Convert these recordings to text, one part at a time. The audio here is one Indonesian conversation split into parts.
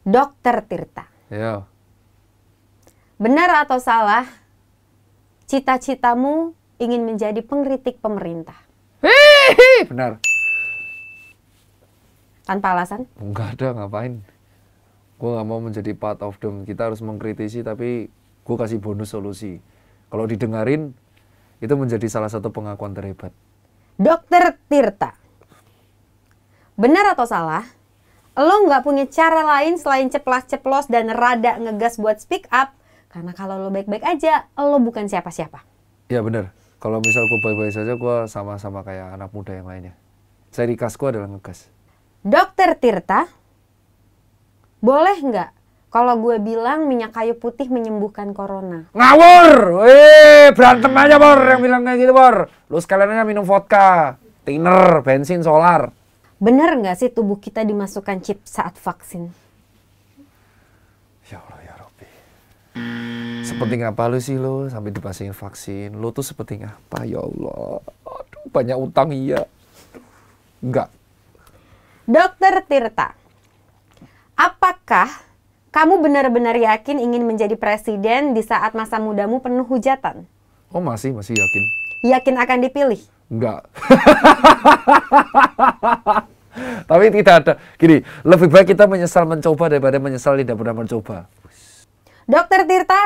Dokter Tirta. Yo. Benar atau salah, cita-citamu ingin menjadi pengkritik pemerintah. Hihi, benar. Tanpa alasan? Enggak ada, ngapain. Gue gak mau menjadi part of them. Kita harus mengkritisi, tapi gue kasih bonus solusi. Kalau didengarin, itu menjadi salah satu pengakuan terhebat. Dokter Tirta. Benar atau salah, lo nggak punya cara lain selain ceplas-ceplos dan rada ngegas buat speak up, karena kalau lo baik-baik aja, lo bukan siapa-siapa. Iya bener. Kalau misal gue baik-baik saja, gue sama-sama kayak anak muda yang lainnya. seri khas gue adalah ngegas. Dokter Tirta, boleh nggak kalau gue bilang minyak kayu putih menyembuhkan corona? Ngawur! Eh, berantem aja, Bor. Yang bilang kayak gitu, Bor. lo sekalian aja minum vodka, tiner bensin, solar. Benar nggak sih tubuh kita dimasukkan chip saat vaksin? Ya Allah ya Robi. Sepenting apa lu sih lo sampai dipasangin vaksin? Lo tuh sepenting apa ya Allah? Aduh, banyak utang iya. Enggak. Dokter Tirta, apakah kamu benar-benar yakin ingin menjadi presiden di saat masa mudamu penuh hujatan? Oh masih, masih yakin. Yakin akan dipilih? Enggak. Tapi tidak ada. Gini, lebih baik kita menyesal mencoba daripada menyesal tidak pernah mencoba. Dokter Tirta,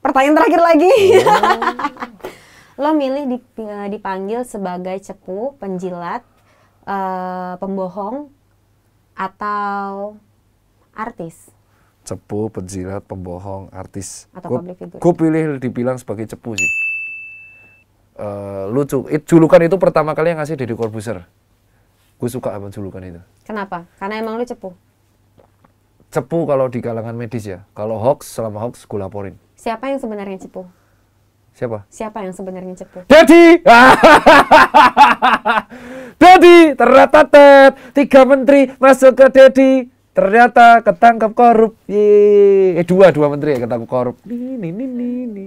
pertanyaan terakhir lagi. Oh. Lo milih eh, dipanggil sebagai cepu, penjilat, uh, pembohong, atau artis? Cepu, penjilat, pembohong, artis. Atau gua, public figure. Gue pilih dibilang sebagai cepu sih. Uh, lucu. It, julukan itu pertama kali yang ngasih Deddy Corbuzier gue suka apa julukan itu kenapa karena emang lu cepu cepu kalau di kalangan medis ya kalau hoax selama hoax gue laporin siapa yang sebenarnya cepu siapa siapa yang sebenarnya cepu Dedi Dedi tet tiga menteri masuk ke Dedi ternyata ketangkap korup yee, eh dua dua menteri ya ketangkap korup ini ini ini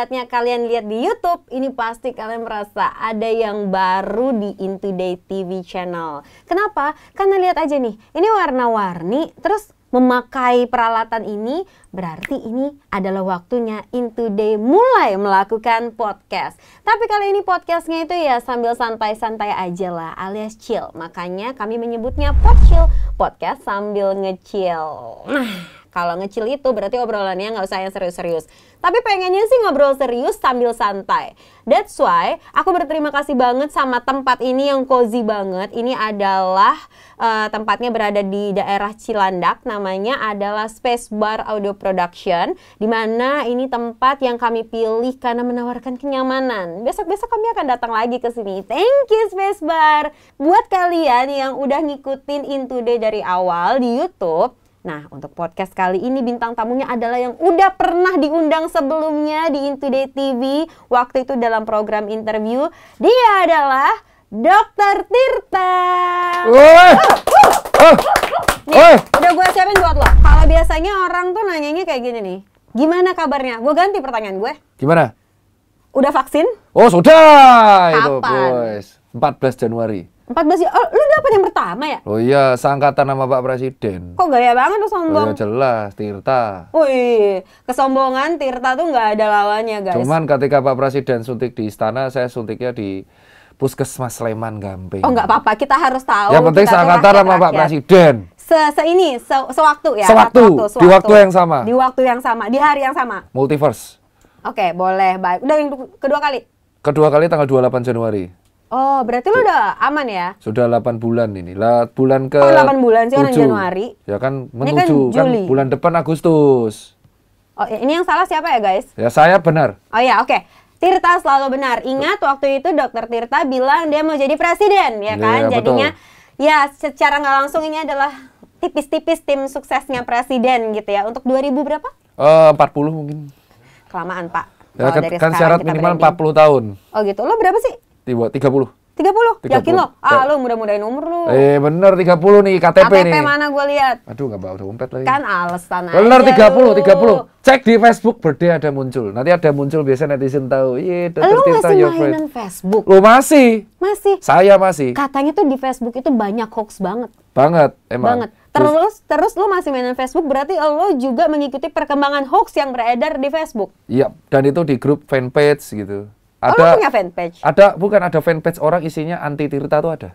lihatnya kalian lihat di YouTube, ini pasti kalian merasa ada yang baru di Into Day TV channel. Kenapa? Karena lihat aja nih, ini warna-warni, terus memakai peralatan ini berarti ini adalah waktunya Into Day mulai melakukan podcast. Tapi kali ini podcastnya itu ya sambil santai-santai aja lah alias chill. Makanya kami menyebutnya pod chill, podcast sambil ngecil. Nah, kalau ngecil itu berarti obrolannya nggak usah yang serius-serius. Tapi pengennya sih ngobrol serius sambil santai. That's why aku berterima kasih banget sama tempat ini yang cozy banget. Ini adalah uh, tempatnya berada di daerah Cilandak. Namanya adalah Space Bar Audio Production. Dimana ini tempat yang kami pilih karena menawarkan kenyamanan. Besok-besok kami akan datang lagi ke sini. Thank you Space Bar. Buat kalian yang udah ngikutin Intude dari awal di Youtube, Nah, untuk podcast kali ini bintang tamunya adalah yang udah pernah diundang sebelumnya di IntuDay TV. Waktu itu dalam program interview, dia adalah Dokter Tirta. Oh. Nih, oh. udah gue siapin buat lo. Kalau biasanya orang tuh nanyanya kayak gini nih. Gimana kabarnya? Gue ganti pertanyaan gue. Gimana? Udah vaksin? Oh, sudah. Kapan? Itu, boys. 14 Januari. 14 ya. Oh, lu dapat yang pertama ya? Oh iya, sangkatan nama Pak Presiden. Kok gaya banget lu sombong? Oh, iya jelas, Tirta. Wih, kesombongan Tirta tuh nggak ada lawannya, guys. Cuman ketika Pak Presiden suntik di istana, saya suntiknya di Puskesmas Sleman Gamping. Oh nggak apa-apa, kita harus tahu. Yang penting sangkatan sama Pak Presiden. Se, se ini, se, sewaktu ya. Sewaktu, di waktu yang sama. Di waktu yang sama, di hari yang sama. Multiverse. Oke, boleh. Baik. Udah yang kedua kali. Kedua kali tanggal 28 Januari. Oh, berarti lu udah aman ya? Sudah 8 bulan ini. Lah bulan ke Oh, 8 bulan sih 7. orang Januari. Ya kan menuju ini kan, kan Juli. kan bulan depan Agustus. Oh, ya, ini yang salah siapa ya, guys? Ya saya benar. Oh ya, oke. Okay. Tirta selalu benar. Ingat waktu itu Dokter Tirta bilang dia mau jadi presiden, ya iya, kan? Ya, Jadinya betul. ya secara nggak langsung ini adalah tipis-tipis tim suksesnya presiden gitu ya. Untuk 2000 berapa? Eh uh, 40 mungkin. Kelamaan, Pak. Ya, kan, kan syarat minimal empat 40 tahun. Oh gitu. Lo berapa sih? Tiba 30. 30? 30. Yakin lo? Ah, lo mudah-mudahin umur lo. Eh, bener 30 nih KTP, KTP nih. KTP mana gue lihat? Aduh, nggak bawa dompet lagi. Kan alasan bener, aja. Bener 30, lu. 30. Cek di Facebook birthday ada muncul. Nanti ada muncul biasa netizen tahu. Iya, Lu masih mainan friend. Facebook? lo masih. Masih. Saya masih. Katanya tuh di Facebook itu banyak hoax banget. Banget, emang. Banget. Terus terus lo masih mainan Facebook berarti lo juga mengikuti perkembangan hoax yang beredar di Facebook. Iya, dan itu di grup fanpage gitu. Ada oh, punya fanpage. Ada bukan ada fanpage orang isinya anti Tirta tuh ada.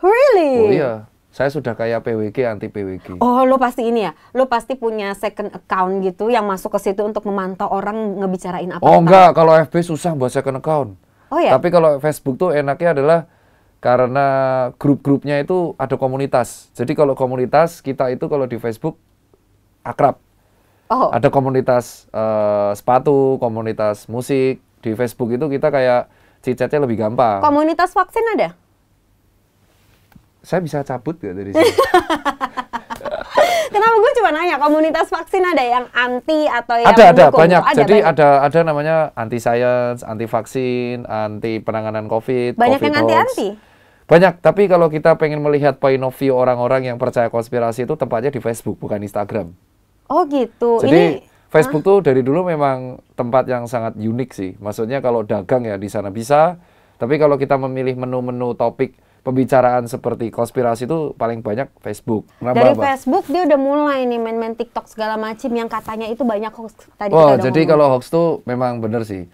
Really? Oh iya. Saya sudah kayak PWG anti PWG. Oh, lo pasti ini ya. Lo pasti punya second account gitu yang masuk ke situ untuk memantau orang ngebicarain apa. Oh, enggak, kalau FB susah buat second account. Oh ya. Tapi kalau Facebook tuh enaknya adalah karena grup-grupnya itu ada komunitas. Jadi kalau komunitas kita itu kalau di Facebook akrab. Oh. Ada komunitas uh, sepatu, komunitas musik, di Facebook itu kita kayak cicatnya lebih gampang. Komunitas vaksin ada? Saya bisa cabut gak dari sini? Kenapa gue cuma nanya komunitas vaksin ada yang anti atau yang ada ada banyak. Ada, Jadi banyak. ada ada namanya anti science, anti vaksin, anti penanganan covid. Banyak COVID yang anti anti. Banyak, tapi kalau kita pengen melihat point of view orang-orang yang percaya konspirasi itu tempatnya di Facebook, bukan Instagram. Oh gitu. Jadi Facebook tuh dari dulu memang tempat yang sangat unik sih. Maksudnya kalau dagang ya di sana bisa, tapi kalau kita memilih menu-menu topik pembicaraan seperti konspirasi itu paling banyak Facebook. Kenapa, Dari apa? Facebook dia udah mulai nih main-main TikTok segala macam yang katanya itu banyak hoax tadi. Oh, jadi kalau hoax tuh memang bener sih.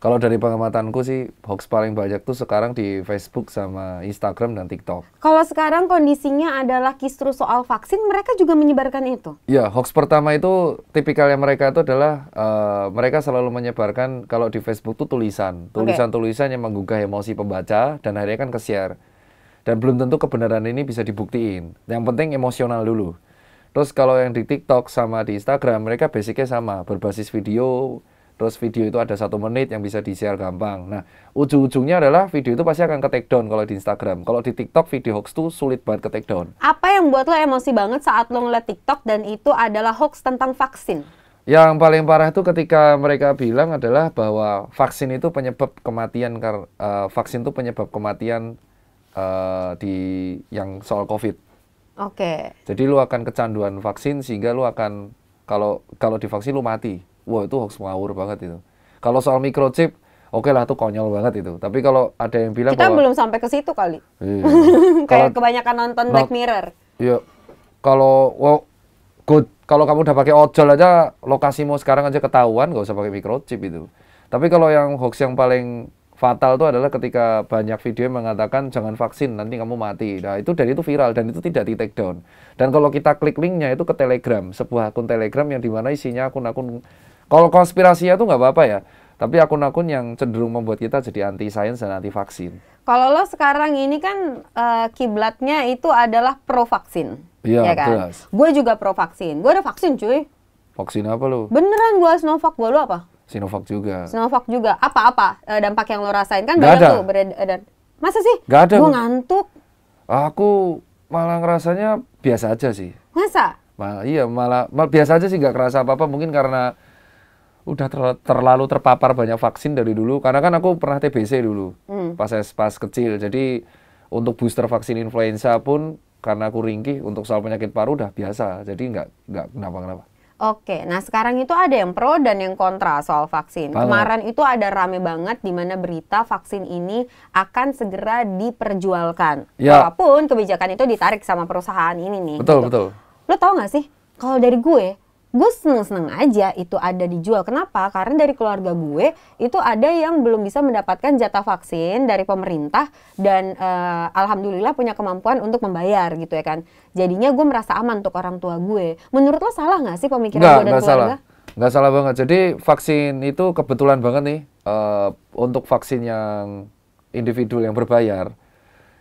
Kalau dari pengamatanku sih hoax paling banyak tuh sekarang di Facebook sama Instagram dan TikTok. Kalau sekarang kondisinya adalah kisru soal vaksin, mereka juga menyebarkan itu? Ya, hoax pertama itu tipikalnya mereka itu adalah uh, mereka selalu menyebarkan kalau di Facebook tuh tulisan, tulisan-tulisan okay. yang menggugah emosi pembaca dan akhirnya kan ke-share. Dan belum tentu kebenaran ini bisa dibuktiin. Yang penting emosional dulu. Terus kalau yang di TikTok sama di Instagram mereka basicnya sama, berbasis video, Terus video itu ada satu menit yang bisa di-share gampang. Nah, ujung-ujungnya adalah video itu pasti akan ke take kalau di Instagram. Kalau di TikTok video hoax itu sulit banget ke take Apa yang buat lo emosi banget saat lo ngeliat TikTok dan itu adalah hoax tentang vaksin? Yang paling parah itu ketika mereka bilang adalah bahwa vaksin itu penyebab kematian uh, vaksin itu penyebab kematian uh, di yang soal Covid. Oke. Okay. Jadi lo akan kecanduan vaksin sehingga lo akan kalau kalau divaksin lu mati wah itu hoax ngawur banget itu. Kalau soal microchip, oke lah itu konyol banget itu. Tapi kalau ada yang bilang kita bahwa, belum sampai ke situ kali. Iya. Kayak kebanyakan nonton not, Black Mirror. Iya. Kalau wow, good kalau kamu udah pakai ojol aja lokasimu sekarang aja ketahuan nggak usah pakai microchip itu. Tapi kalau yang hoax yang paling fatal itu adalah ketika banyak video yang mengatakan jangan vaksin nanti kamu mati. Nah itu dari itu viral dan itu tidak di take down. Dan kalau kita klik linknya itu ke Telegram, sebuah akun Telegram yang dimana isinya akun-akun kalau konspirasinya tuh nggak apa-apa ya, tapi akun-akun yang cenderung membuat kita jadi anti sains dan anti vaksin. Kalau lo sekarang ini kan uh, kiblatnya itu adalah pro vaksin. Iya ya kan? jelas. Gue juga pro vaksin. Gue ada vaksin cuy. Vaksin apa lo? Beneran gue Sinovac. Gue lo apa? Sinovac juga. Sinovac juga. Apa-apa eh, dampak yang lo rasain kan gak ada. tuh beredar. Eh, Masa sih? Gak ada. Gue ngantuk. Aku malah ngerasanya biasa aja sih. Masa? Malah, iya malah, malah biasa aja sih nggak kerasa apa-apa mungkin karena udah ter terlalu terpapar banyak vaksin dari dulu karena kan aku pernah TBC dulu hmm. pas pas kecil jadi untuk booster vaksin influenza pun karena aku ringkih untuk soal penyakit paru udah biasa jadi nggak nggak kenapa kenapa Oke, nah sekarang itu ada yang pro dan yang kontra soal vaksin. Banget. Kemarin itu ada rame banget di mana berita vaksin ini akan segera diperjualkan. Ya. Walaupun kebijakan itu ditarik sama perusahaan ini nih. Betul, gitu. betul. Lo tau gak sih, kalau dari gue, gue seneng-seneng aja itu ada dijual. Kenapa? Karena dari keluarga gue itu ada yang belum bisa mendapatkan jatah vaksin dari pemerintah dan uh, alhamdulillah punya kemampuan untuk membayar gitu ya kan. Jadinya gue merasa aman untuk orang tua gue. Menurut lo salah nggak sih pemikiran gak, gue dan gak keluarga? Salah. Gak salah banget. Jadi vaksin itu kebetulan banget nih uh, untuk vaksin yang individu yang berbayar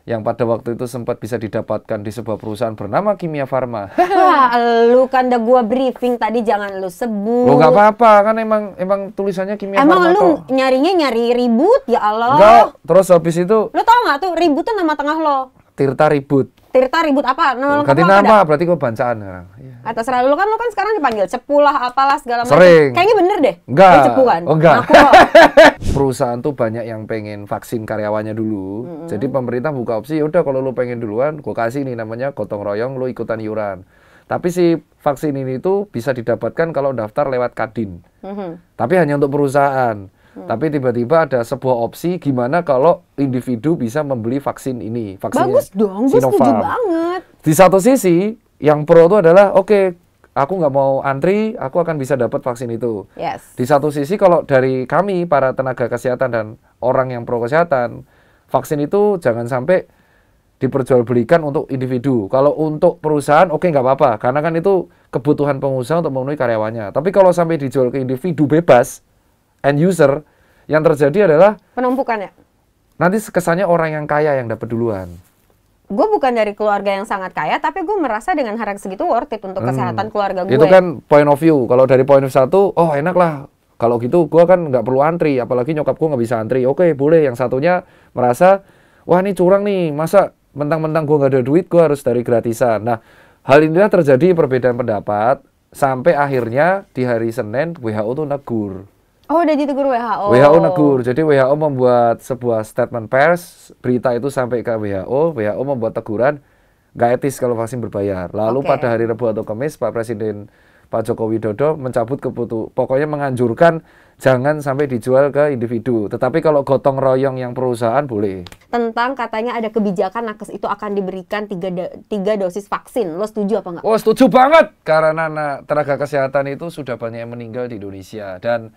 yang pada waktu itu sempat bisa didapatkan di sebuah perusahaan bernama Kimia Farma. lu kan udah gua briefing tadi jangan lu sebut. Lu gak apa-apa kan emang emang tulisannya Kimia emang Farma. Emang lu toh. nyarinya nyari ribut ya Allah. Enggak, terus habis itu. Lu tau gak tuh ribut tuh nama tengah lo. Tirta ribut. Tirta ribut apa? Nama oh, Ganti nama, apa? berarti gue bancaan sekarang. Ya. Iya. Atas serah lu kan lu kan sekarang dipanggil cepu lah, apalah segala macam. Sering. Kayaknya bener deh. Enggak. Eh, cepu kan? Oh, enggak. Perusahaan tuh banyak yang pengen vaksin karyawannya dulu. Mm -hmm. Jadi pemerintah buka opsi, ya udah kalau lu pengen duluan, gue kasih ini namanya gotong royong, lu ikutan iuran. Tapi si vaksin ini tuh bisa didapatkan kalau daftar lewat Kadin. Mm -hmm. Tapi hanya untuk perusahaan. Hmm. Tapi tiba-tiba ada sebuah opsi gimana kalau individu bisa membeli vaksin ini, vaksin Bagus dong, gue setuju banget. Di satu sisi, yang pro itu adalah oke, okay, aku nggak mau antri, aku akan bisa dapat vaksin itu. Yes. Di satu sisi kalau dari kami para tenaga kesehatan dan orang yang pro kesehatan, vaksin itu jangan sampai diperjualbelikan untuk individu. Kalau untuk perusahaan, oke okay, nggak apa-apa, karena kan itu kebutuhan pengusaha untuk memenuhi karyawannya. Tapi kalau sampai dijual ke individu bebas, end user, yang terjadi adalah penumpukan ya. Nanti kesannya orang yang kaya yang dapat duluan. Gue bukan dari keluarga yang sangat kaya, tapi gue merasa dengan harga segitu worth it untuk hmm. kesehatan keluarga gue. Itu ya. kan point of view. Kalau dari point of satu, oh enak lah. Kalau gitu gue kan nggak perlu antri, apalagi nyokap gue nggak bisa antri. Oke boleh. Yang satunya merasa, wah ini curang nih, masa mentang-mentang gue nggak ada duit, gue harus dari gratisan. Nah, hal inilah terjadi perbedaan pendapat sampai akhirnya di hari Senin WHO tuh negur Oh, udah ditegur WHO. WHO negur. Jadi WHO membuat sebuah statement pers, berita itu sampai ke WHO, WHO membuat teguran nggak etis kalau vaksin berbayar. Lalu okay. pada hari Rabu atau Kamis Pak Presiden Pak Joko Widodo mencabut keputu, pokoknya menganjurkan jangan sampai dijual ke individu. Tetapi kalau gotong royong yang perusahaan boleh. Tentang katanya ada kebijakan nakes itu akan diberikan tiga, do tiga dosis vaksin. Lo setuju apa enggak? Oh setuju banget karena nah, tenaga kesehatan itu sudah banyak yang meninggal di Indonesia dan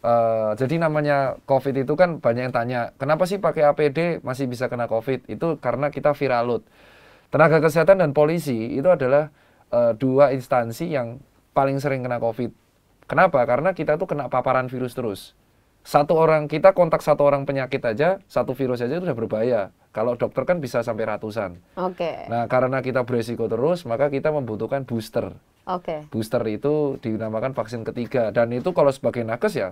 Uh, jadi namanya COVID itu kan banyak yang tanya, kenapa sih pakai APD masih bisa kena COVID? Itu karena kita viral load. Tenaga kesehatan dan polisi itu adalah uh, dua instansi yang paling sering kena COVID. Kenapa? Karena kita tuh kena paparan virus terus. Satu orang kita kontak satu orang penyakit aja, satu virus aja itu sudah berbahaya. Kalau dokter kan bisa sampai ratusan. Oke. Okay. Nah, karena kita beresiko terus, maka kita membutuhkan booster. Okay. Booster itu dinamakan vaksin ketiga dan itu kalau sebagai nakes ya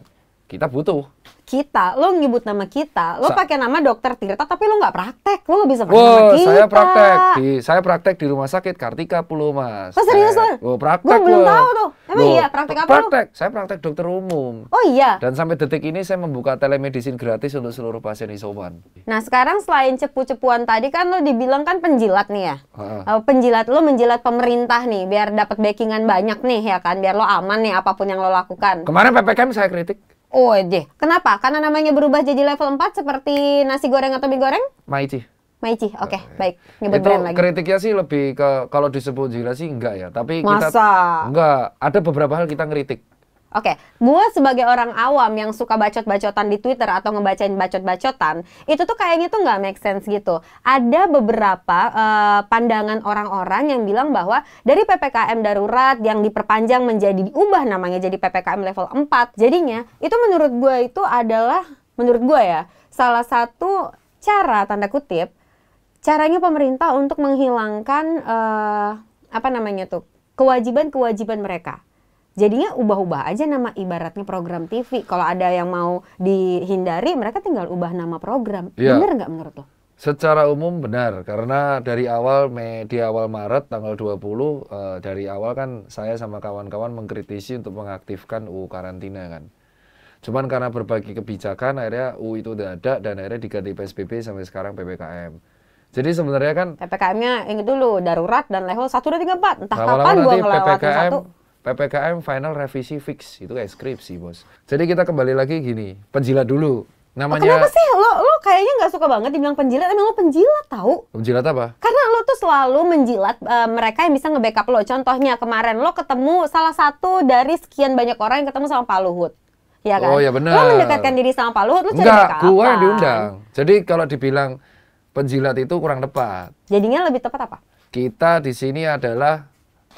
kita butuh kita lo nyebut nama kita lo pakai nama dokter Tirta tapi lo nggak praktek lo bisa pakai nama kita saya praktek di saya praktek di rumah sakit Kartika Pulau Mas oh, serius lo eh, oh, gue praktek gue belum tahu tuh emang Loh, iya praktek apa praktek lo? saya praktek dokter umum oh iya dan sampai detik ini saya membuka telemedicine gratis untuk seluruh pasien isoman nah sekarang selain cepu-cepuan tadi kan lo dibilang kan penjilat nih ya uh, penjilat lo menjilat pemerintah nih biar dapat backingan banyak nih ya kan biar lo aman nih apapun yang lo lakukan kemarin ppkm saya kritik Oh Oje. Iya. Kenapa? Karena namanya berubah jadi level 4 seperti nasi goreng atau mie goreng? Maici. Maici, oke, okay, nah, baik. Nyebut itu lagi. kritiknya sih lebih ke kalau disebut gila sih enggak ya, tapi Masa? kita enggak. Ada beberapa hal kita ngeritik. Oke, okay. gue sebagai orang awam yang suka bacot-bacotan di Twitter atau ngebacain bacot-bacotan, itu tuh kayaknya tuh nggak make sense gitu. Ada beberapa uh, pandangan orang-orang yang bilang bahwa dari PPKM darurat yang diperpanjang menjadi diubah namanya jadi PPKM level 4, jadinya itu menurut gue itu adalah, menurut gue ya, salah satu cara, tanda kutip, caranya pemerintah untuk menghilangkan, uh, apa namanya tuh, kewajiban-kewajiban mereka jadinya ubah-ubah aja nama ibaratnya program TV kalau ada yang mau dihindari mereka tinggal ubah nama program ya. bener nggak menurut lo Secara umum benar, karena dari awal di awal Maret tanggal 20 uh, eh, dari awal kan saya sama kawan-kawan mengkritisi untuk mengaktifkan UU karantina kan. Cuman karena berbagi kebijakan akhirnya UU itu udah ada dan akhirnya diganti PSBB sampai sekarang PPKM. Jadi sebenarnya kan PPKM-nya ini dulu darurat dan level 1 dan 3 4. Entah kapan gua ngelewatin PPKM, satu. PPKM final revisi fix itu kayak skripsi bos. Jadi kita kembali lagi gini, penjilat dulu. Namanya. Oh, kenapa sih lo lo kayaknya nggak suka banget dibilang penjilat, emang lo penjilat tahu? Penjilat apa? Karena lo tuh selalu menjilat uh, mereka yang bisa nge-backup lo. Contohnya kemarin lo ketemu salah satu dari sekian banyak orang yang ketemu sama Pak Luhut. Ya kan? Oh ya benar. Lo mendekatkan diri sama Pak Luhut, lo cari Enggak, gue yang diundang. Jadi kalau dibilang penjilat itu kurang tepat. Jadinya lebih tepat apa? Kita di sini adalah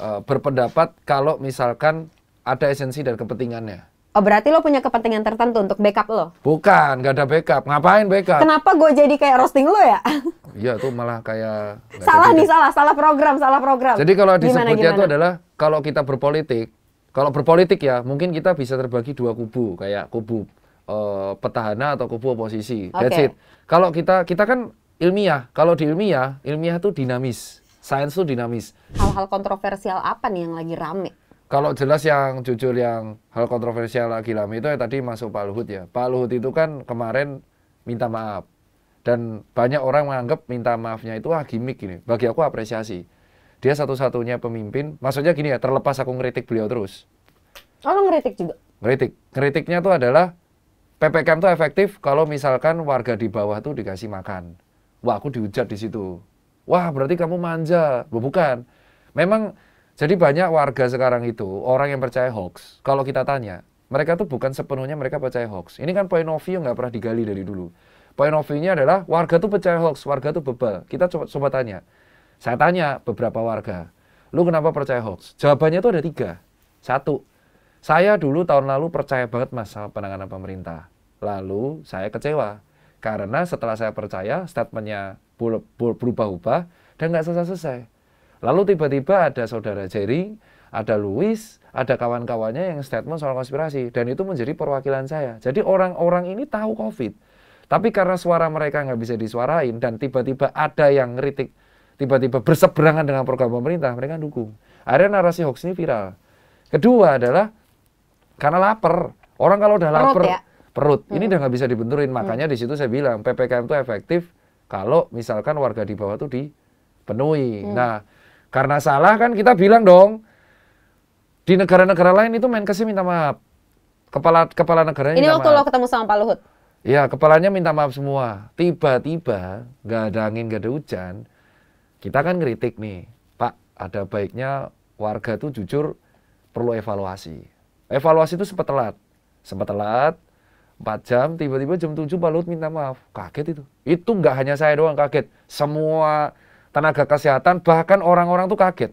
Eh, berpendapat kalau misalkan ada esensi dan kepentingannya. Oh berarti lo punya kepentingan tertentu untuk backup lo? Bukan, gak ada backup. Ngapain backup? Kenapa gue jadi kayak roasting lo ya? Iya tuh malah kayak salah nih salah salah program salah program. Jadi kalau disebutnya itu adalah kalau kita berpolitik, kalau berpolitik ya mungkin kita bisa terbagi dua kubu kayak kubu uh, petahana atau kubu oposisi. Okay. That's it. Kalau kita kita kan ilmiah, kalau di ilmiah ilmiah tuh dinamis sains tuh dinamis. Hal-hal kontroversial apa nih yang lagi rame? Kalau jelas yang jujur yang hal kontroversial lagi rame itu ya tadi masuk Pak Luhut ya. Pak Luhut itu kan kemarin minta maaf. Dan banyak orang menganggap minta maafnya itu ah gimmick gini. Bagi aku apresiasi. Dia satu-satunya pemimpin, maksudnya gini ya, terlepas aku ngeritik beliau terus. Oh, ngeritik juga? Ngeritik. Ngeritiknya itu adalah PPKM itu efektif kalau misalkan warga di bawah tuh dikasih makan. Wah, aku dihujat di situ wah berarti kamu manja. Bukan. Memang jadi banyak warga sekarang itu orang yang percaya hoax. Kalau kita tanya, mereka tuh bukan sepenuhnya mereka percaya hoax. Ini kan point of view nggak pernah digali dari dulu. Point of view-nya adalah warga tuh percaya hoax, warga tuh bebal. Kita coba, coba tanya. Saya tanya beberapa warga, lu kenapa percaya hoax? Jawabannya tuh ada tiga. Satu, saya dulu tahun lalu percaya banget masalah penanganan pemerintah. Lalu saya kecewa karena setelah saya percaya statementnya berubah-ubah dan nggak selesai-selesai. Lalu tiba-tiba ada saudara Jerry, ada Louis, ada kawan-kawannya yang statement soal konspirasi dan itu menjadi perwakilan saya. Jadi orang-orang ini tahu COVID, tapi karena suara mereka nggak bisa disuarain dan tiba-tiba ada yang ngeritik, tiba-tiba berseberangan dengan program pemerintah, mereka dukung. Akhirnya narasi hoax ini viral. Kedua adalah karena lapar. Orang kalau udah lapar, perut, ya? perut. Hmm. ini udah nggak bisa dibenturin. Makanya hmm. di situ saya bilang PPKM itu efektif kalau misalkan warga di bawah itu dipenuhi. Hmm. Nah, karena salah kan kita bilang dong di negara-negara lain itu Menkes minta maaf. Kepala kepala negaranya Ini minta waktu lo ketemu sama Pak Luhut. Iya, kepalanya minta maaf semua. Tiba-tiba nggak ada angin, nggak ada hujan. Kita kan ngeritik nih, Pak. Ada baiknya warga tuh jujur perlu evaluasi. Evaluasi itu sempat telat, sempat telat, 4 jam, tiba-tiba jam 7 Pak Luhut minta maaf. Kaget itu. Itu nggak hanya saya doang kaget. Semua tenaga kesehatan, bahkan orang-orang tuh kaget.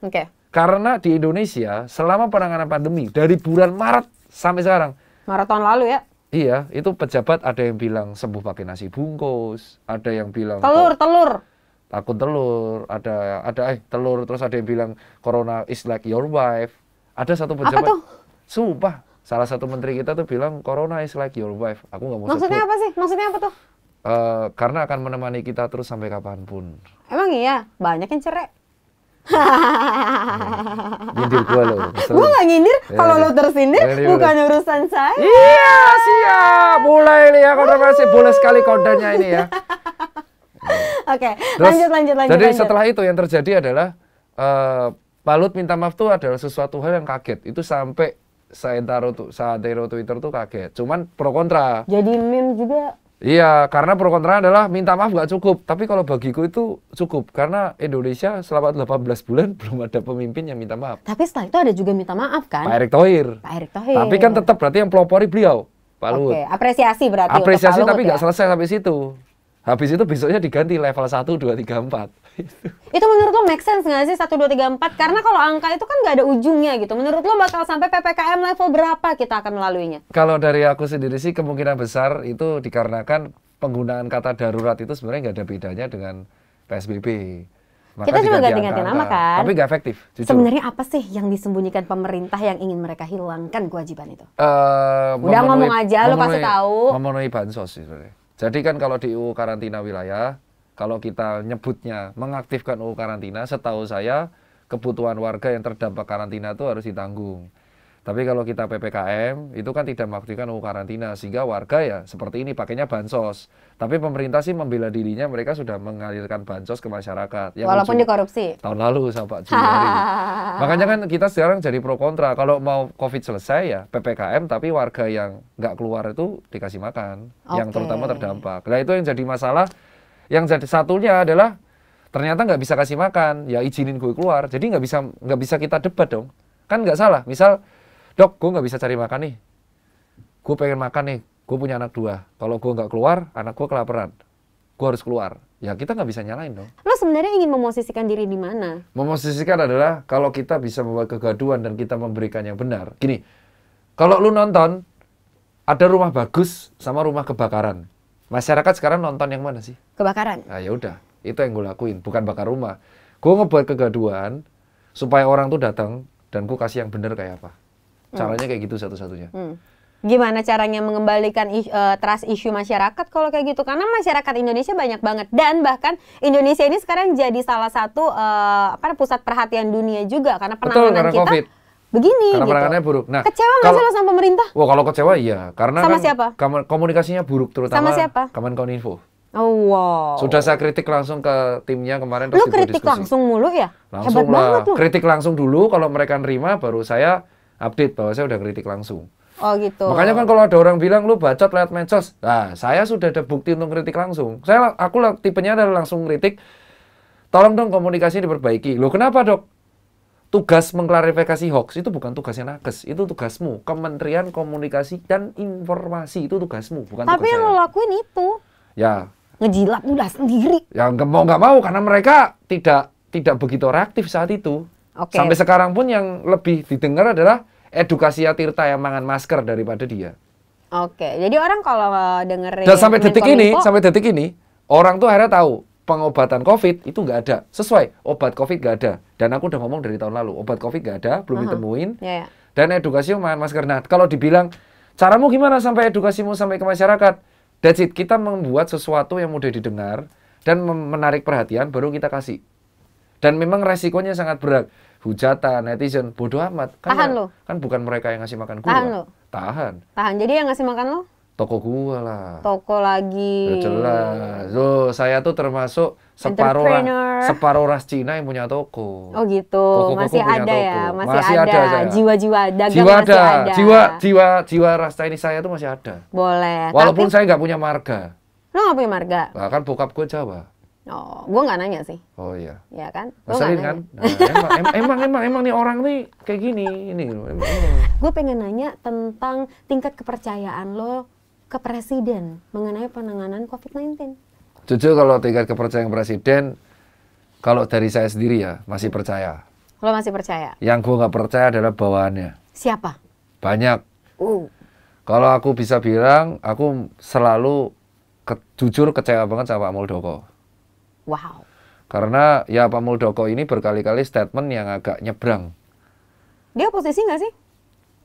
Oke. Okay. Karena di Indonesia, selama penanganan pandemi, dari bulan Maret sampai sekarang. Maret tahun lalu ya? Iya, itu pejabat ada yang bilang sembuh pakai nasi bungkus, ada yang bilang... Telur, telur! Takut telur, ada ada eh telur, terus ada yang bilang corona is like your wife. Ada satu pejabat... Apa tuh? Sumpah, salah satu menteri kita tuh bilang corona is like your wife. Aku nggak mau Maksudnya sebut. apa sih? Maksudnya apa tuh? Uh, karena akan menemani kita terus sampai kapanpun. Emang iya, banyak yang cerai. Hmm. nyindir gua lo. Gua gak nyindir, iya, kalau iya. lo tersindir bukan urusan saya. Iya siap, mulai nih ya kontroversi, boleh sekali kontennya ini ya. Hmm. Oke, okay, lanjut lanjut lanjut. Jadi lanjut. setelah itu yang terjadi adalah uh, eh, Pak Lut minta maaf tuh adalah sesuatu hal yang kaget. Itu sampai saya taruh tuh saya taruh Twitter tuh kaget. Cuman pro kontra. Jadi meme juga. Iya, karena pro kontra adalah minta maaf nggak cukup. Tapi kalau bagiku itu cukup karena Indonesia selama 18 bulan belum ada pemimpin yang minta maaf. Tapi setelah itu ada juga minta maaf kan? Pak Erick Thohir. Pak Erick Thohir. Tapi kan tetap berarti yang pelopori beliau, Pak Luhut. Oke, apresiasi berarti. Apresiasi Pak Luhut, tapi nggak ya? selesai sampai situ. Habis itu besoknya diganti level 1, 2, 3, 4 itu. Itu menurut lo make sense nggak sih 1, 2, 3, 4? Karena kalau angka itu kan nggak ada ujungnya gitu. Menurut lo bakal sampai PPKM level berapa kita akan melaluinya? Kalau dari aku sendiri sih kemungkinan besar itu dikarenakan penggunaan kata darurat itu sebenarnya nggak ada bedanya dengan PSBB. Maka kita cuma ganti-ganti nama kan. Tapi nggak efektif. Sebenarnya apa sih yang disembunyikan pemerintah yang ingin mereka hilangkan kewajiban itu? Uh, Udah ngomong aja, lo pasti tahu. Memenuhi bansos sih Jadi kan kalau di UU karantina wilayah, kalau kita nyebutnya mengaktifkan UU karantina, setahu saya kebutuhan warga yang terdampak karantina itu harus ditanggung. Tapi kalau kita PPKM itu kan tidak mengaktifkan UU karantina sehingga warga ya seperti ini pakainya bansos. Tapi pemerintah sih membela dirinya mereka sudah mengalirkan bansos ke masyarakat. Yang Walaupun dikorupsi. Tahun lalu sama Pak Makanya kan kita sekarang jadi pro kontra. Kalau mau COVID selesai ya PPKM tapi warga yang nggak keluar itu dikasih makan, okay. yang terutama terdampak. Nah itu yang jadi masalah yang jadi satunya adalah ternyata nggak bisa kasih makan ya izinin gue keluar jadi nggak bisa nggak bisa kita debat dong kan nggak salah misal dok gue nggak bisa cari makan nih gue pengen makan nih gue punya anak dua kalau gue nggak keluar anak gue kelaparan gue harus keluar ya kita nggak bisa nyalain dong. Lo sebenarnya ingin memosisikan diri di mana? Memosisikan adalah kalau kita bisa membuat kegaduan dan kita memberikan yang benar. Gini, kalau lu nonton ada rumah bagus sama rumah kebakaran. Masyarakat sekarang nonton yang mana sih? Kebakaran. Nah, ya udah, itu yang gue lakuin, bukan bakar rumah. Gue ngebuat kegaduhan supaya orang tuh datang dan gue kasih yang bener kayak apa. Hmm. Caranya hmm. kayak gitu satu-satunya. Hmm. Gimana caranya mengembalikan uh, trust issue masyarakat kalau kayak gitu? Karena masyarakat Indonesia banyak banget dan bahkan Indonesia ini sekarang jadi salah satu uh, apa pusat perhatian dunia juga karena penanganan Betul, karena kita COVID begini karena gitu. buruk. Nah, kecewa nggak sih lo sama pemerintah? Wah kalau kecewa iya, karena sama kan siapa? komunikasinya buruk terutama sama siapa? info. Oh, wow. Sudah saya kritik langsung ke timnya kemarin. Lo kritik diskusi. langsung mulu ya? Langsung Hebat lah. banget lu. Kritik langsung dulu, kalau mereka nerima baru saya update bahwa saya udah kritik langsung. Oh gitu. Makanya kan kalau ada orang bilang lu bacot lewat medsos, nah saya sudah ada bukti untuk kritik langsung. Saya aku tipenya adalah langsung kritik. Tolong dong komunikasi diperbaiki. Lo kenapa dok? tugas mengklarifikasi hoax itu bukan tugasnya nakes, itu tugasmu. Kementerian Komunikasi dan Informasi itu tugasmu, bukan Tapi yang lo lakuin itu. Ya. Ngejilat udah sendiri. Ya nggak mau nggak mau karena mereka tidak tidak begitu reaktif saat itu. Okay. Sampai sekarang pun yang lebih didengar adalah edukasi Tirta yang mangan masker daripada dia. Oke, okay. jadi orang kalau eh, dengerin dan sampai detik info, ini, sampai detik ini orang tuh akhirnya tahu pengobatan COVID itu nggak ada. Sesuai, obat COVID nggak ada. Dan aku udah ngomong dari tahun lalu, obat COVID nggak ada, belum uh -huh. ditemuin. Yeah, yeah. Dan edukasi memakai masker. Nah, kalau dibilang, caramu gimana sampai edukasimu sampai ke masyarakat? That's it. Kita membuat sesuatu yang mudah didengar dan menarik perhatian, baru kita kasih. Dan memang resikonya sangat berat. Hujatan, netizen, bodoh amat. Kan Tahan ya, lo. Kan bukan mereka yang ngasih makan gua. Tahan lo. Tahan. Tahan. Jadi yang ngasih makan lo? toko gua lah. Toko lagi. Ya, jelas. Lo, saya tuh termasuk separuh separuh ras Cina yang punya toko. Oh gitu. Toko -toko masih ada ya, masih, masih ada. ada Jiwa-jiwa dagang jiwa masih ada. ada. Jiwa jiwa jiwa ras Chinese saya tuh masih ada. Boleh. Walaupun Tapi... saya nggak punya marga. Lo nggak punya marga? Nah, kan bokap gue Jawa. Oh, gue nggak nanya sih. Oh iya. Iya kan? Ngeselin kan? Nah, emang, emang, emang, emang nih orang nih kayak gini, ini. Gue pengen nanya tentang tingkat kepercayaan lo ke presiden mengenai penanganan COVID-19? Jujur kalau tingkat kepercayaan presiden, kalau dari saya sendiri ya masih percaya. Kalau masih percaya? Yang gue nggak percaya adalah bawaannya. Siapa? Banyak. Uh. Kalau aku bisa bilang, aku selalu ke, jujur kecewa banget sama Pak Muldoko. Wow. Karena ya Pak Muldoko ini berkali-kali statement yang agak nyebrang. Dia oposisi nggak sih?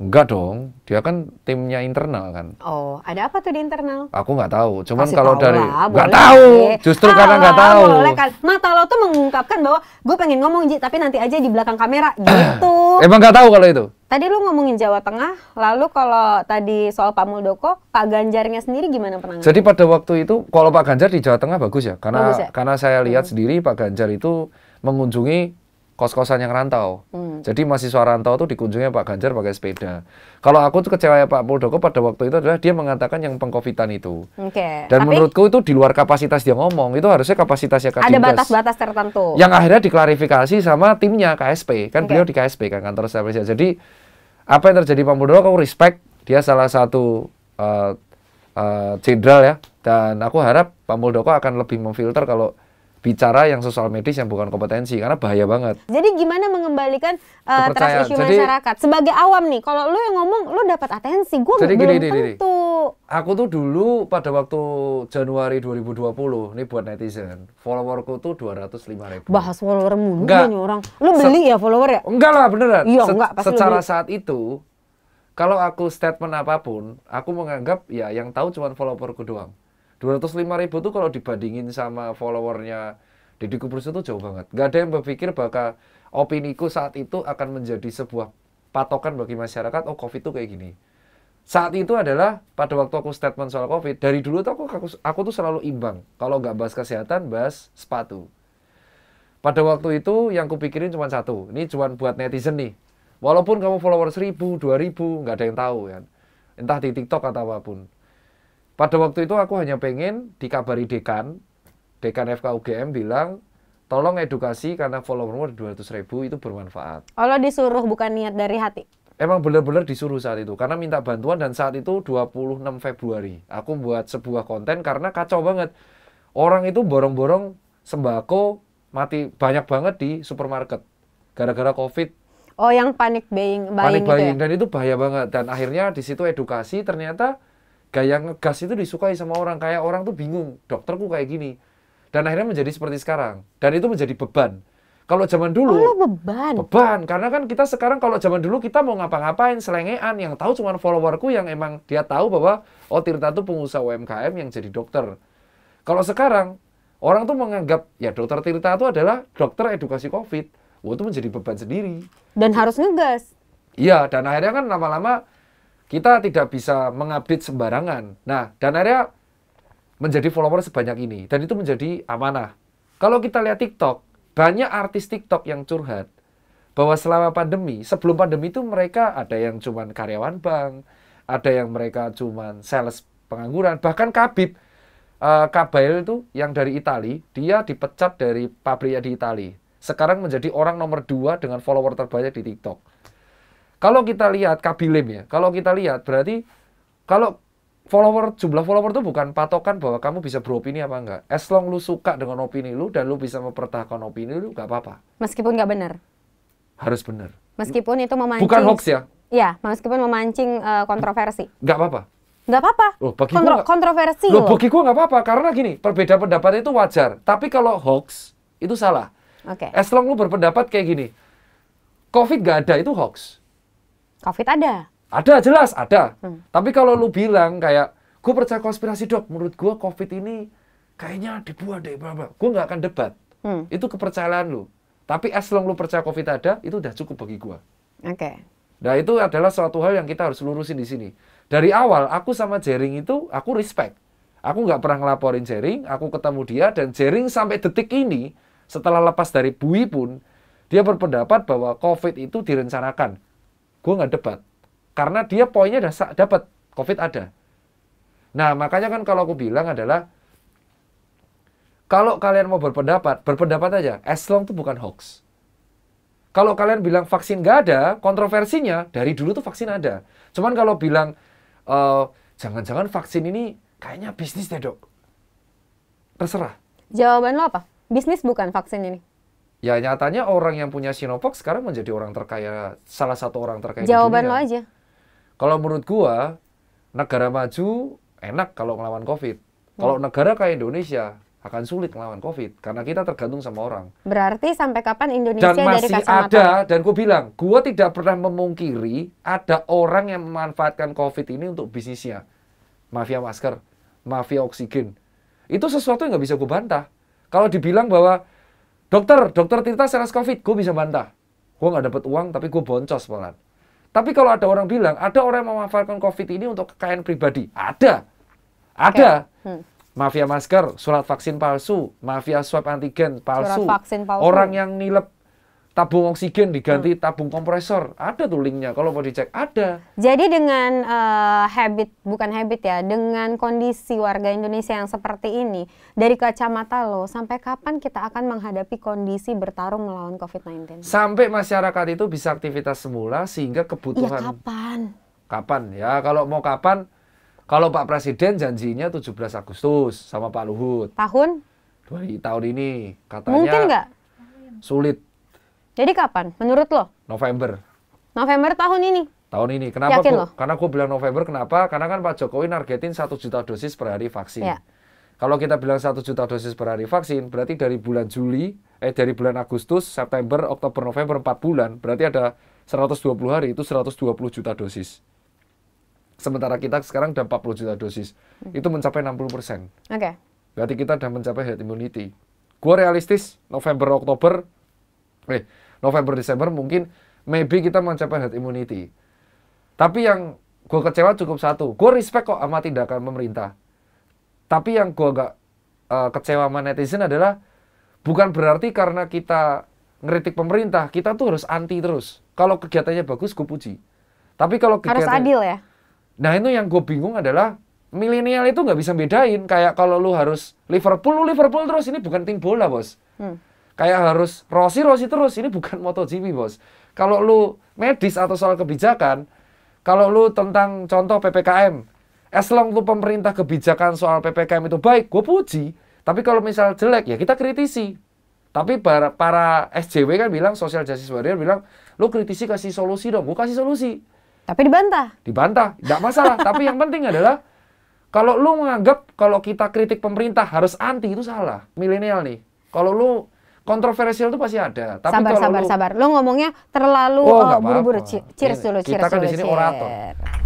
Enggak dong, dia kan timnya internal kan. Oh, ada apa tuh di internal? Aku nggak tahu. Cuman Kasih kalau dari nggak tahu, justru karena nggak tahu. Boleh kan? Mata lo tuh mengungkapkan bahwa gue pengen ngomong Ji, tapi nanti aja di belakang kamera gitu. Emang nggak tahu kalau itu? Tadi lu ngomongin Jawa Tengah, lalu kalau tadi soal Pak Muldoko, Pak Ganjarnya sendiri gimana pernah Jadi pada waktu itu, kalau Pak Ganjar di Jawa Tengah bagus ya, karena bagus ya? karena saya lihat hmm. sendiri Pak Ganjar itu mengunjungi kos-kosan yang rantau. Hmm. Jadi mahasiswa rantau tuh dikunjungi Pak Ganjar pakai sepeda. Kalau aku tuh kecewa ya Pak Muldoko pada waktu itu adalah dia mengatakan yang pengkofitan itu. Okay. Dan Tapi, menurutku itu di luar kapasitas dia ngomong. Itu harusnya kapasitasnya Kadindas. Ada batas-batas tertentu. Yang akhirnya diklarifikasi sama timnya KSP. Kan okay. beliau di KSP kan kantor saya Jadi apa yang terjadi Pak Muldoko aku respect. Dia salah satu eh, eh, jenderal uh, uh, ya. Dan aku harap Pak Muldoko akan lebih memfilter kalau bicara yang sosial medis yang bukan kompetensi karena bahaya banget. Jadi gimana mengembalikan uh, trust issue Jadi, masyarakat sebagai awam nih? Kalau lu yang ngomong lu dapat atensi, gue belum gini, tentu. Gini, Aku tuh dulu pada waktu Januari 2020 ini buat netizen, followerku tuh 205 ribu. Bahas follower mulu nih orang. Lu beli ya follower ya? Enggak lah beneran. Iya, Se enggak, pasti secara saat itu kalau aku statement apapun, aku menganggap ya yang tahu cuma followerku doang. 205 ribu tuh kalau dibandingin sama followernya Deddy Kubrus itu jauh banget. Gak ada yang berpikir bakal opiniku saat itu akan menjadi sebuah patokan bagi masyarakat, oh COVID tuh kayak gini. Saat itu adalah pada waktu aku statement soal COVID, dari dulu tuh aku, aku, aku tuh selalu imbang. Kalau nggak bahas kesehatan, bahas sepatu. Pada waktu itu yang kupikirin cuma satu, ini cuma buat netizen nih. Walaupun kamu follower dua ribu, nggak ada yang tahu ya. Entah di TikTok atau apapun. Pada waktu itu aku hanya pengen dikabari dekan, dekan UGM bilang, tolong edukasi karena followermu 200 ribu itu bermanfaat. Allah disuruh bukan niat dari hati? Emang benar-benar disuruh saat itu, karena minta bantuan dan saat itu 26 Februari. Aku buat sebuah konten karena kacau banget. Orang itu borong-borong sembako mati banyak banget di supermarket gara-gara covid Oh, yang panik buying, buying panik gitu ya? buying ya? dan itu bahaya banget dan akhirnya di situ edukasi ternyata gaya ngegas itu disukai sama orang kayak orang tuh bingung dokterku kayak gini dan akhirnya menjadi seperti sekarang dan itu menjadi beban kalau zaman dulu oh, beban beban karena kan kita sekarang kalau zaman dulu kita mau ngapa-ngapain selengean yang tahu cuma followerku yang emang dia tahu bahwa oh Tirta tuh pengusaha UMKM yang jadi dokter kalau sekarang orang tuh menganggap ya dokter Tirta itu adalah dokter edukasi COVID Wah itu menjadi beban sendiri dan harus ngegas iya dan akhirnya kan lama-lama kita tidak bisa mengupdate sembarangan. Nah, dan area menjadi follower sebanyak ini. Dan itu menjadi amanah. Kalau kita lihat TikTok, banyak artis TikTok yang curhat bahwa selama pandemi, sebelum pandemi itu mereka ada yang cuman karyawan bank, ada yang mereka cuman sales pengangguran, bahkan Kabib uh, eh, Kabail itu yang dari Itali, dia dipecat dari pabriknya di Itali. Sekarang menjadi orang nomor dua dengan follower terbanyak di TikTok. Kalau kita lihat Kabilim ya, kalau kita lihat berarti kalau follower jumlah follower itu bukan patokan bahwa kamu bisa beropini apa enggak. As long lu suka dengan opini lu dan lu bisa mempertahankan opini lu enggak apa-apa. Meskipun enggak benar. Harus benar. Meskipun itu memancing. Bukan hoax ya. Iya, meskipun memancing uh, kontroversi. Enggak apa-apa. Enggak apa-apa. Loh, bagi Kontro gua, kontroversi loh. Bagi gua nggak apa-apa karena gini, perbedaan pendapat itu wajar. Tapi kalau hoax itu salah. Oke. Okay. As long lu berpendapat kayak gini. Covid nggak ada itu hoax Covid ada. Ada jelas ada. Hmm. Tapi kalau lu bilang kayak gue percaya konspirasi dok, menurut gue Covid ini kayaknya dibuat deh apa? Gue nggak akan debat. Hmm. Itu kepercayaan lu. Tapi as long lu percaya Covid ada, itu udah cukup bagi gue. Oke. Okay. Nah itu adalah suatu hal yang kita harus lurusin di sini. Dari awal aku sama Jering itu aku respect. Aku nggak pernah ngelaporin Jering, aku ketemu dia dan Jering sampai detik ini setelah lepas dari Bui pun dia berpendapat bahwa COVID itu direncanakan gue nggak debat karena dia poinnya dasar dapat covid ada nah makanya kan kalau aku bilang adalah kalau kalian mau berpendapat berpendapat aja as long itu bukan hoax kalau kalian bilang vaksin nggak ada kontroversinya dari dulu tuh vaksin ada cuman kalau bilang jangan eh, jangan-jangan vaksin ini kayaknya bisnis deh dok terserah jawaban lo apa bisnis bukan vaksin ini Ya nyatanya orang yang punya Sinovac sekarang menjadi orang terkaya, salah satu orang terkaya Jawaban di dunia. Jawaban lo aja. Kalau menurut gua, negara maju enak kalau ngelawan COVID. Hmm. Kalau negara kayak Indonesia akan sulit ngelawan COVID karena kita tergantung sama orang. Berarti sampai kapan Indonesia dan masih dari ada dan gua bilang, gua tidak pernah memungkiri ada orang yang memanfaatkan COVID ini untuk bisnisnya, mafia masker, mafia oksigen. Itu sesuatu yang nggak bisa gua bantah. Kalau dibilang bahwa Dokter, dokter Tirta seras COVID, gue bisa bantah. Gue nggak dapat uang, tapi gue boncos pelan. Tapi kalau ada orang bilang, ada orang yang memanfaatkan COVID ini untuk kekayaan pribadi. Ada. Ada. Okay. Hmm. Mafia masker, surat vaksin palsu, mafia swab antigen palsu. Surat vaksin palsu. Orang yang nilep tabung oksigen diganti hmm. tabung kompresor ada tuh linknya kalau mau dicek ada jadi dengan uh, habit bukan habit ya dengan kondisi warga Indonesia yang seperti ini dari kacamata lo sampai kapan kita akan menghadapi kondisi bertarung melawan COVID-19 sampai masyarakat itu bisa aktivitas semula sehingga iya, kebutuhan ya, kapan kapan ya kalau mau kapan kalau Pak Presiden janjinya 17 Agustus sama Pak Luhut tahun Dua tahun ini katanya mungkin nggak sulit jadi kapan? Menurut lo? November. November tahun ini. Tahun ini. Kenapa? Yakin gua, lo? Karena gue bilang November. Kenapa? Karena kan Pak Jokowi nargetin satu juta dosis per hari vaksin. Ya. Kalau kita bilang satu juta dosis per hari vaksin, berarti dari bulan Juli, eh dari bulan Agustus, September, Oktober, November 4 bulan, berarti ada 120 hari itu 120 juta dosis. Sementara kita sekarang udah 40 juta dosis. Hmm. Itu mencapai 60 persen. Oke. Okay. Berarti kita udah mencapai herd immunity. Gue realistis, November, Oktober, eh, November Desember mungkin maybe kita mencapai herd immunity. Tapi yang gue kecewa cukup satu, gue respect kok sama tindakan pemerintah. Tapi yang gue agak uh, eh, kecewa sama netizen adalah bukan berarti karena kita ngeritik pemerintah, kita tuh harus anti terus. Kalau kegiatannya bagus, gue puji. Tapi kalau kegiatannya... Harus adil ya? Nah itu yang gue bingung adalah milenial itu nggak bisa bedain. Kayak kalau lu harus Liverpool, lu Liverpool terus. Ini bukan tim bola, bos. Hmm kayak harus rosi rosi terus ini bukan MotoGP bos kalau lu medis atau soal kebijakan kalau lu tentang contoh PPKM as long lu pemerintah kebijakan soal PPKM itu baik gue puji tapi kalau misal jelek ya kita kritisi tapi para, para SJW kan bilang social justice warrior bilang lu kritisi kasih solusi dong gue kasih solusi tapi dibantah dibantah tidak masalah tapi yang penting adalah kalau lu menganggap kalau kita kritik pemerintah harus anti itu salah milenial nih kalau lu kontroversial itu pasti ada. Tapi sabar, kalau sabar, lu, sabar. Lo ngomongnya terlalu oh, oh buru-buru. cheers dulu, cheers Kita kan di sini orator.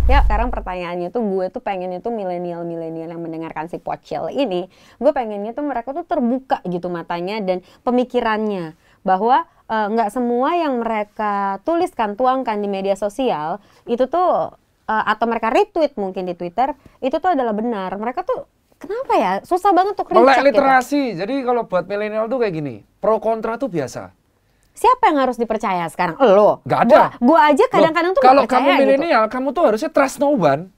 Ya, sekarang pertanyaannya tuh gue tuh pengen itu milenial-milenial yang mendengarkan si Pocil ini, gue pengennya tuh mereka tuh terbuka gitu matanya dan pemikirannya bahwa eh, nggak uh, semua yang mereka tuliskan tuangkan di media sosial itu tuh uh, atau mereka retweet mungkin di Twitter itu tuh adalah benar. Mereka tuh Kenapa ya? Susah banget untuk melek ya, literasi. Gitu. Jadi kalau buat milenial tuh kayak gini, pro kontra tuh biasa. Siapa yang harus dipercaya sekarang? Lo? Gak ada. Gue aja kadang-kadang tuh Kalau kamu gitu. milenial, gitu. kamu tuh harusnya trust no one.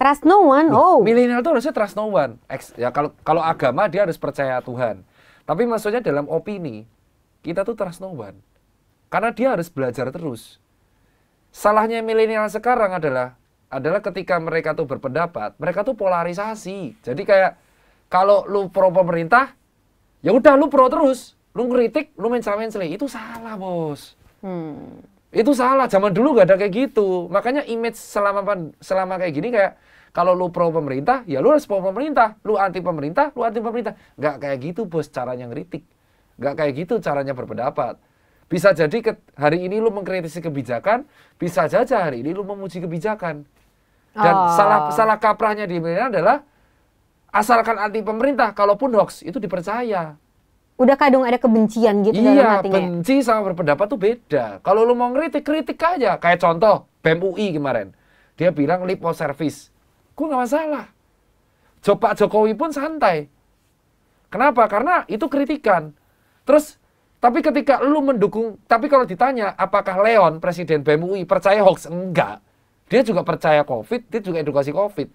Trust no one. oh. Milenial tuh harusnya trust no one. ya kalau kalau agama dia harus percaya Tuhan. Tapi maksudnya dalam opini kita tuh trust no one. Karena dia harus belajar terus. Salahnya milenial sekarang adalah adalah ketika mereka tuh berpendapat, mereka tuh polarisasi. Jadi kayak kalau lu pro pemerintah, ya udah lu pro terus. Lu kritik, lu mencela-mencela, itu salah, Bos. Hmm. Itu salah. Zaman dulu gak ada kayak gitu. Makanya image selama selama kayak gini kayak kalau lu pro pemerintah, ya lu harus pro pemerintah. Lu anti pemerintah, lu anti pemerintah. Gak kayak gitu, Bos, caranya ngeritik. Gak kayak gitu caranya berpendapat. Bisa jadi hari ini lu mengkritisi kebijakan, bisa saja hari ini lu memuji kebijakan. Dan oh. salah salah kaprahnya di Milenial adalah asalkan anti pemerintah, kalaupun hoax itu dipercaya. Udah kadung ada kebencian gitu iya, dalam hatinya. Iya, benci sama berpendapat tuh beda. Kalau lu mau ngeritik, kritik aja. Kayak contoh BEM UI kemarin. Dia bilang lipo service. Gue gak masalah. Coba Jokowi pun santai. Kenapa? Karena itu kritikan. Terus tapi ketika lu mendukung, tapi kalau ditanya apakah Leon presiden BEM UI percaya hoax? Enggak dia juga percaya COVID, dia juga edukasi COVID.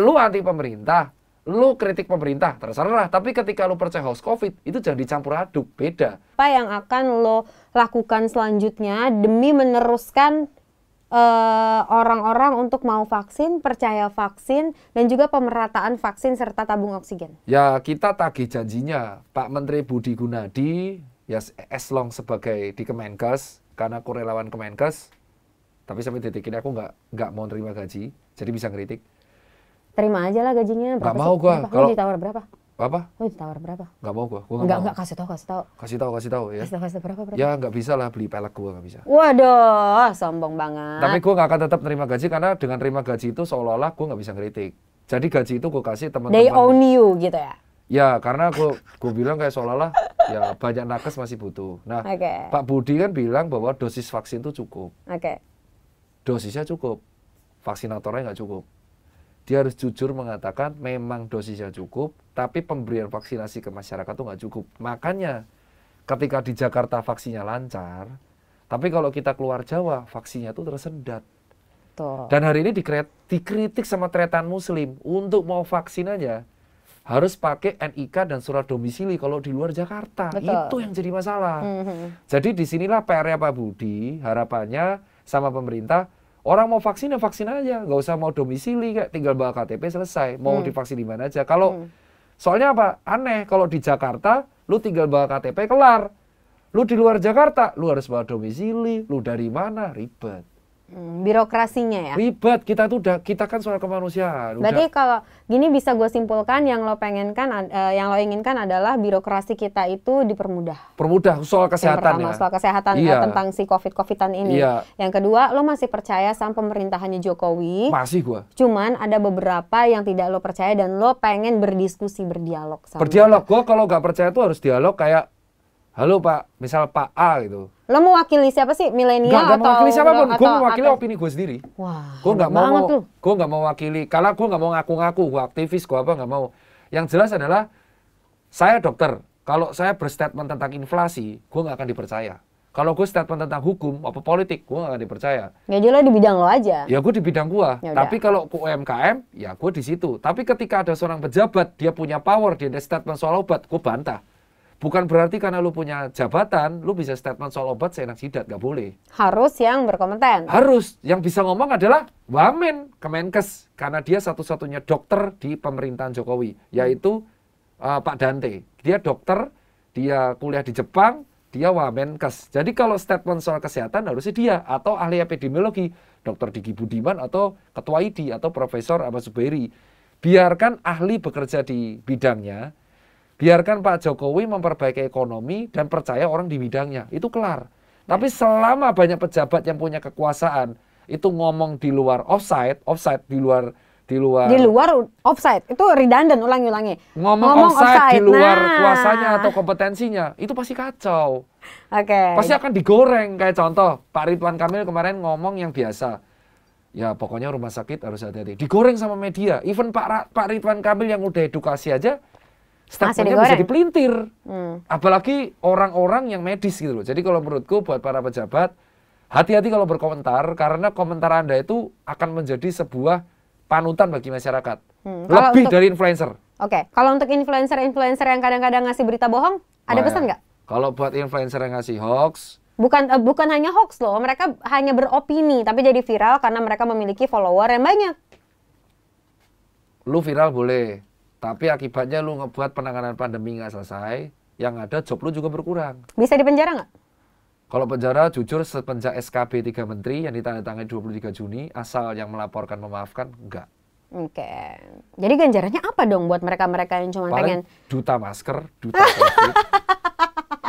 Lu anti pemerintah, lu kritik pemerintah, terserah. Tapi ketika lu percaya hoax COVID, itu jangan dicampur aduk, beda. Apa yang akan lo lakukan selanjutnya demi meneruskan eh, orang-orang uh, untuk mau vaksin, percaya vaksin, dan juga pemerataan vaksin serta tabung oksigen? Ya, kita tagih janjinya. Pak Menteri Budi Gunadi, ya as long sebagai di Kemenkes, karena kurelawan Kemenkes, tapi sampai titik ini aku nggak nggak mau terima gaji, jadi bisa ngeritik. Terima aja lah gajinya. nggak mau gua. Kalau ditawar berapa? Apa? Lu oh, ditawar berapa? Nggak mau gua. Gua nggak nggak kasih tau, kasih tau. Kasih tau, kasih tau ya. Kasih tau, kasih tau berapa, berapa? Ya nggak bisa lah beli pelek gua nggak bisa. Waduh, sombong banget. Tapi gua nggak akan tetap terima gaji karena dengan terima gaji itu seolah-olah gua gak bisa ngeritik. Jadi gaji itu gua kasih teman-teman. They own you gitu ya? Ya, karena gue gua bilang kayak seolah-olah ya banyak nakes masih butuh. Nah, okay. Pak Budi kan bilang bahwa dosis vaksin itu cukup. Oke. Okay dosisnya cukup, vaksinatornya nggak cukup. Dia harus jujur mengatakan memang dosisnya cukup, tapi pemberian vaksinasi ke masyarakat itu nggak cukup. Makanya ketika di Jakarta vaksinnya lancar, tapi kalau kita keluar Jawa vaksinnya itu tersendat. Tuh. Dan hari ini dikritik sama tretan muslim untuk mau vaksin aja harus pakai NIK dan surat domisili kalau di luar Jakarta. Betul. Itu yang jadi masalah. Mm -hmm. Jadi disinilah PR-nya Pak Budi, harapannya sama pemerintah, orang mau vaksin ya vaksin aja, nggak usah mau domisili kayak tinggal bawa KTP selesai, mau hmm. divaksin di mana aja. Kalau hmm. soalnya apa? Aneh kalau di Jakarta lu tinggal bawa KTP kelar. Lu di luar Jakarta, lu harus bawa domisili, lu dari mana? Ribet. Hmm, birokrasinya ya. Ribet, kita tuh udah kita kan soal kemanusiaan. Berarti kalau gini bisa gue simpulkan yang lo pengen uh, eh, yang lo inginkan adalah birokrasi kita itu dipermudah. Permudah soal kesehatan yang pertama, ya. soal kesehatan eh, iya. tentang si Covid-covidan ini. Iya. Yang kedua, lo masih percaya sama pemerintahannya Jokowi? Masih gue. Cuman ada beberapa yang tidak lo percaya dan lo pengen berdiskusi, berdialog sama. Berdialog. gue kalau nggak percaya tuh harus dialog kayak halo Pak, misal Pak A gitu. Lo mewakili siapa sih? Milenial atau? Gak mewakili pun. gue mewakili atau... opini gue sendiri. Wah, gue nggak mau, gue nggak mau wakili. Kalau gue nggak mau ngaku-ngaku, gue aktivis, gue apa nggak mau. Yang jelas adalah saya dokter. Kalau saya berstatement tentang inflasi, gue nggak akan dipercaya. Kalau gue statement tentang hukum apa politik, gue gak akan dipercaya. Ya jelas di bidang lo aja. Ya gue di bidang gue. Ya Tapi kalau ke UMKM, ya gue di situ. Tapi ketika ada seorang pejabat, dia punya power, dia ada statement soal obat, gue bantah. Bukan berarti karena lu punya jabatan, lu bisa statement soal obat seenak jidat, gak boleh. Harus yang berkompeten. Harus. Yang bisa ngomong adalah Wamen, Kemenkes. Karena dia satu-satunya dokter di pemerintahan Jokowi, yaitu uh, Pak Dante. Dia dokter, dia kuliah di Jepang, dia Wamenkes. Jadi kalau statement soal kesehatan harusnya dia, atau ahli epidemiologi, Dokter Diki Budiman, atau Ketua ID, atau Profesor Abbas Zubairi. Biarkan ahli bekerja di bidangnya, Biarkan Pak Jokowi memperbaiki ekonomi dan percaya orang di bidangnya. Itu kelar. Tapi selama banyak pejabat yang punya kekuasaan itu ngomong di luar offside, offside di luar di luar di luar offside itu redundant ulangi-ulangi ngomong, ngomong offside, offside di luar nah. kuasanya atau kompetensinya itu pasti kacau oke okay. pasti akan digoreng kayak contoh Pak Ridwan Kamil kemarin ngomong yang biasa ya pokoknya rumah sakit harus hati-hati digoreng sama media even Pak Ra Pak Ridwan Kamil yang udah edukasi aja statementnya bisa dipelintir. Hmm. Apalagi orang-orang yang medis gitu loh. Jadi kalau menurutku buat para pejabat, hati-hati kalau berkomentar karena komentar Anda itu akan menjadi sebuah panutan bagi masyarakat. Hmm. Lebih untuk, dari influencer. Oke, okay. kalau untuk influencer-influencer yang kadang-kadang ngasih berita bohong, ada pesan ya. nggak? Kalau buat influencer yang ngasih hoax, bukan uh, bukan hanya hoax loh, mereka hanya beropini tapi jadi viral karena mereka memiliki follower yang banyak. Lu viral boleh, tapi akibatnya lu ngebuat penanganan pandemi nggak selesai, yang ada job lu juga berkurang. Bisa dipenjara nggak? Kalau penjara jujur sepenjak SKB 3 menteri yang ditandatangani 23 Juni asal yang melaporkan memaafkan enggak. Oke. Okay. Jadi ganjarannya apa dong buat mereka-mereka yang cuma pengen duta masker, duta COVID,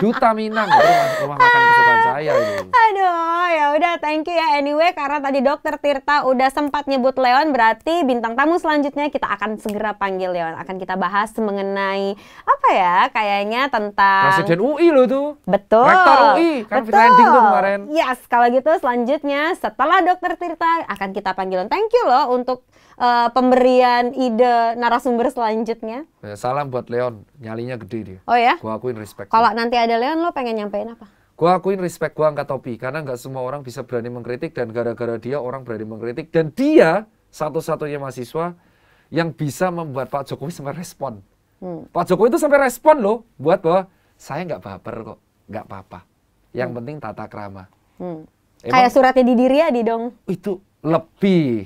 duta Minang rumah, rumah makan kesukaan saya itu. Aduh, udah thank you ya anyway karena tadi dokter Tirta udah sempat nyebut Leon berarti bintang tamu selanjutnya kita akan segera panggil Leon akan kita bahas mengenai apa ya kayaknya tentang Presiden UI lo tuh betul Rektor UI kan betul. trending tuh kemarin yes kalau gitu selanjutnya setelah dokter Tirta akan kita panggil Leon thank you loh untuk uh, pemberian ide narasumber selanjutnya ya, salam buat Leon nyalinya gede dia oh ya gua akuin respect kalau nanti ada Leon lo pengen nyampein apa Gue akuin respect gue angkat topi karena nggak semua orang bisa berani mengkritik dan gara-gara dia orang berani mengkritik dan dia satu-satunya mahasiswa yang bisa membuat Pak Jokowi sampai respon. Hmm. Pak Jokowi itu sampai respon loh buat bahwa saya nggak baper kok, nggak apa-apa. Yang hmm. penting tata krama. Hmm. Kayak suratnya di diri ya, di dong. Itu lebih,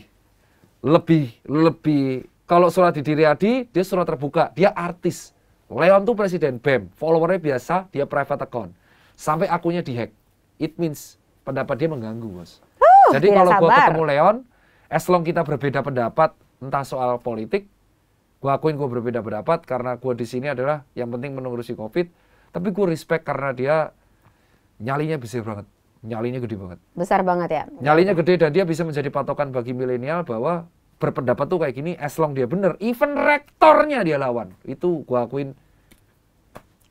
lebih, lebih. Kalau surat di diri Adi, dia surat terbuka, dia artis. Leon tuh presiden BEM, followernya biasa, dia private account sampai akunya dihack. It means pendapat dia mengganggu, Bos. Uh, Jadi kalau gua ketemu Leon, as long kita berbeda pendapat entah soal politik, gua akuin gua berbeda pendapat karena gua di sini adalah yang penting menurusi Covid, tapi gua respect karena dia nyalinya besar banget. Nyalinya gede banget. Besar banget ya. Nyalinya gede dan dia bisa menjadi patokan bagi milenial bahwa berpendapat tuh kayak gini, as long dia bener, even rektornya dia lawan. Itu gua akuin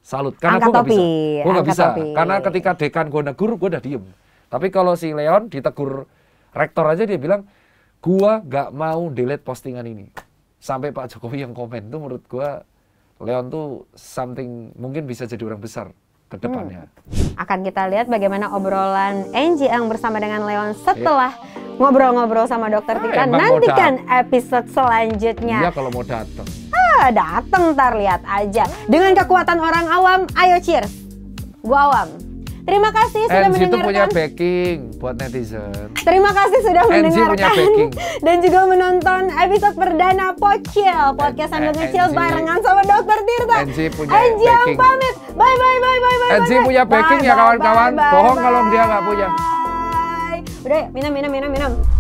salut karena gue nggak bisa gue nggak bisa topi. karena ketika dekan gue negur gue udah diem tapi kalau si Leon ditegur rektor aja dia bilang gue nggak mau delete postingan ini sampai Pak Jokowi yang komen tuh menurut gue Leon tuh something mungkin bisa jadi orang besar ke hmm. depannya. Hmm. Akan kita lihat bagaimana obrolan Angie yang bersama dengan Leon setelah iya. ngobrol-ngobrol yeah. sama Dokter Tika. Eh, Nantikan episode selanjutnya. Iya kalau mau datang ya dateng ntar lihat aja. Dengan kekuatan orang awam, ayo cheers. Gua awam. Terima kasih sudah NG mendengarkan. itu punya backing buat netizen. Terima kasih sudah NG mendengarkan. Punya dan juga menonton episode perdana Pocil. Podcast sambil eh, ngecil barengan sama Dokter Tirta. NG punya NG backing. yang pamit. Bye bye bye bye bye. NG bye, punya backing ya, bye, ya kawan-kawan. Bohong kalau dia nggak punya. Udah minum minum minum minum.